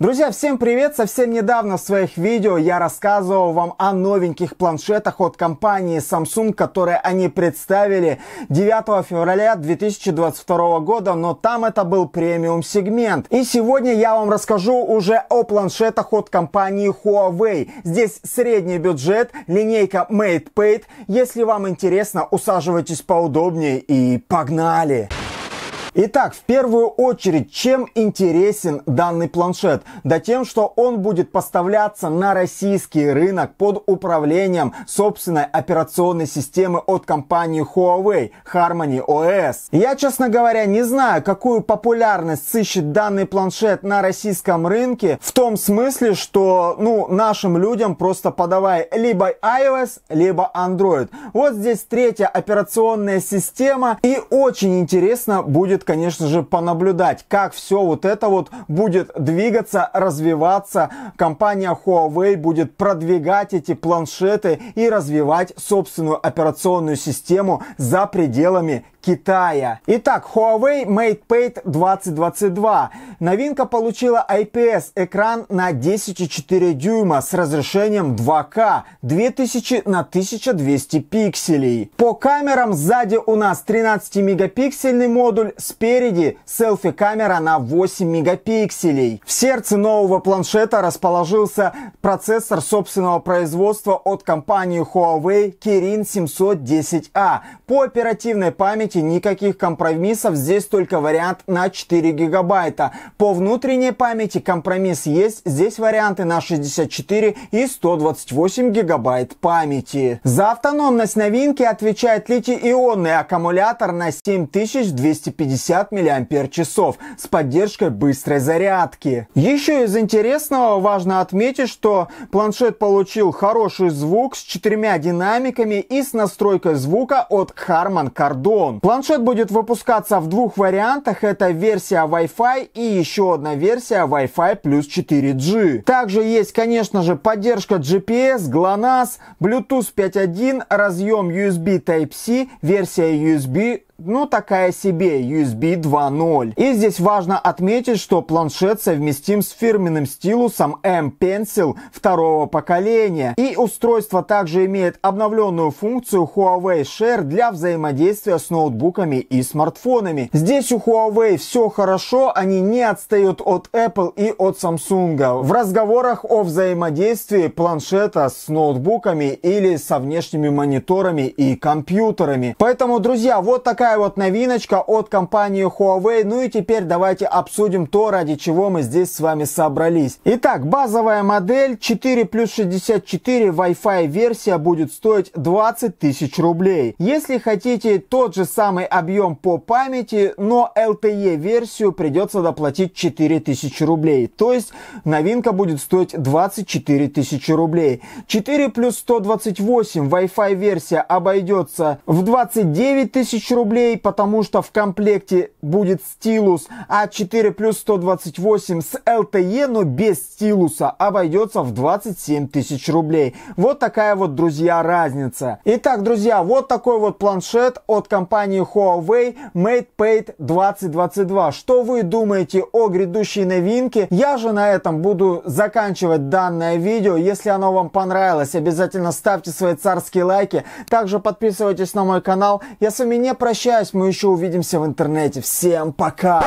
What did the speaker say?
Друзья, всем привет! Совсем недавно в своих видео я рассказывал вам о новеньких планшетах от компании Samsung, которые они представили 9 февраля 2022 года, но там это был премиум сегмент. И сегодня я вам расскажу уже о планшетах от компании Huawei. Здесь средний бюджет, линейка MatePad. Если вам интересно, усаживайтесь поудобнее и погнали! Итак, в первую очередь, чем интересен данный планшет? Да тем, что он будет поставляться на российский рынок под управлением собственной операционной системы от компании Huawei Harmony OS. Я, честно говоря, не знаю, какую популярность сыщет данный планшет на российском рынке, в том смысле, что ну, нашим людям просто подавай либо iOS, либо Android. Вот здесь третья операционная система и очень интересно будет будет, конечно же, понаблюдать, как все вот это вот будет двигаться, развиваться. Компания Huawei будет продвигать эти планшеты и развивать собственную операционную систему за пределами Китая. Итак, Huawei Mate Pad 2022. Новинка получила IPS экран на 10,4 дюйма с разрешением 2К 2000 на 1200 пикселей. По камерам сзади у нас 13-мегапиксельный модуль, спереди селфи-камера на 8 мегапикселей. В сердце нового планшета расположился процессор собственного производства от компании Huawei Kirin 710A. По оперативной памяти памяти, никаких компромиссов, здесь только вариант на 4 гигабайта. По внутренней памяти компромисс есть, здесь варианты на 64 и 128 гигабайт памяти. За автономность новинки отвечает литий-ионный аккумулятор на 7250 мАч с поддержкой быстрой зарядки. Еще из интересного важно отметить, что планшет получил хороший звук с четырьмя динамиками и с настройкой звука от Harman Kardon. Планшет будет выпускаться в двух вариантах. Это версия Wi-Fi и еще одна версия Wi-Fi плюс 4G. Также есть, конечно же, поддержка GPS, GLONASS, Bluetooth 5.1, разъем USB Type-C, версия USB ну такая себе, USB 2.0. И здесь важно отметить, что планшет совместим с фирменным стилусом M-Pencil второго поколения. И устройство также имеет обновленную функцию Huawei Share для взаимодействия с ноутбуками и смартфонами. Здесь у Huawei все хорошо, они не отстают от Apple и от Samsung. В разговорах о взаимодействии планшета с ноутбуками или со внешними мониторами и компьютерами. Поэтому, друзья, вот такая такая вот новиночка от компании Huawei. Ну и теперь давайте обсудим то, ради чего мы здесь с вами собрались. Итак, базовая модель 4 плюс 64 Wi-Fi версия будет стоить 20 тысяч рублей. Если хотите тот же самый объем по памяти, но LTE версию придется доплатить 4 тысячи рублей. То есть новинка будет стоить 24 тысячи рублей. 4 плюс 128 Wi-Fi версия обойдется в 29 тысяч рублей рублей, потому что в комплекте будет стилус А4 плюс 128 с LTE, но без стилуса а обойдется в 27 тысяч рублей. Вот такая вот, друзья, разница. Итак, друзья, вот такой вот планшет от компании Huawei MatePad 2022. Что вы думаете о грядущей новинке? Я же на этом буду заканчивать данное видео. Если оно вам понравилось, обязательно ставьте свои царские лайки. Также подписывайтесь на мой канал. Если вы меня прощаете, прощаюсь, мы еще увидимся в интернете. Всем пока!